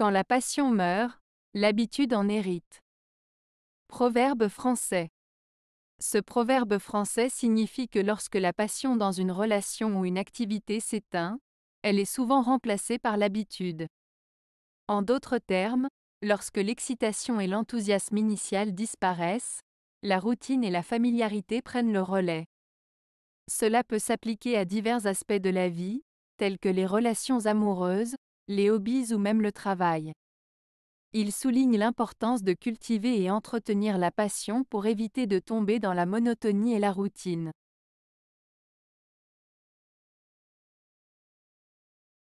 Quand la passion meurt, l'habitude en hérite. Proverbe français. Ce proverbe français signifie que lorsque la passion dans une relation ou une activité s'éteint, elle est souvent remplacée par l'habitude. En d'autres termes, lorsque l'excitation et l'enthousiasme initial disparaissent, la routine et la familiarité prennent le relais. Cela peut s'appliquer à divers aspects de la vie, tels que les relations amoureuses, les hobbies ou même le travail. Il souligne l'importance de cultiver et entretenir la passion pour éviter de tomber dans la monotonie et la routine.